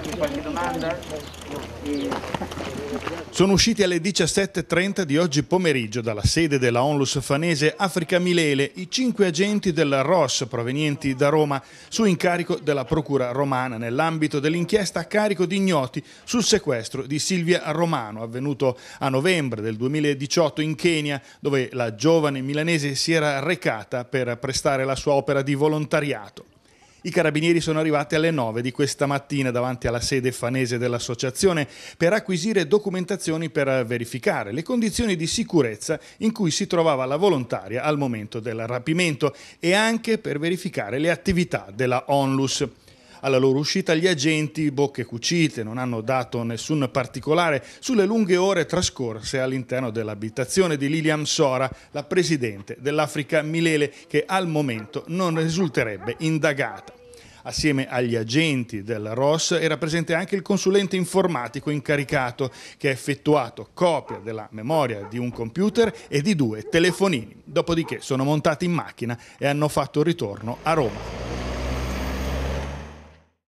farvi qualche domanda? Sono usciti alle 17.30 di oggi pomeriggio dalla sede della Onlus Fanese Africa Milele i cinque agenti della ROS provenienti da Roma su incarico della Procura romana nell'ambito dell'inchiesta a carico di ignoti sul sequestro di Silvia Romano avvenuto a novembre del 2018 in Kenya dove la giovane milanese si era recata per prestare la sua opera di volontariato. I carabinieri sono arrivati alle 9 di questa mattina davanti alla sede fanese dell'associazione per acquisire documentazioni per verificare le condizioni di sicurezza in cui si trovava la volontaria al momento del rapimento e anche per verificare le attività della ONLUS alla loro uscita gli agenti, bocche cucite, non hanno dato nessun particolare sulle lunghe ore trascorse all'interno dell'abitazione di Lilian Sora, la presidente dell'Africa Milele, che al momento non risulterebbe indagata. Assieme agli agenti del ROS era presente anche il consulente informatico incaricato che ha effettuato copia della memoria di un computer e di due telefonini. Dopodiché sono montati in macchina e hanno fatto ritorno a Roma.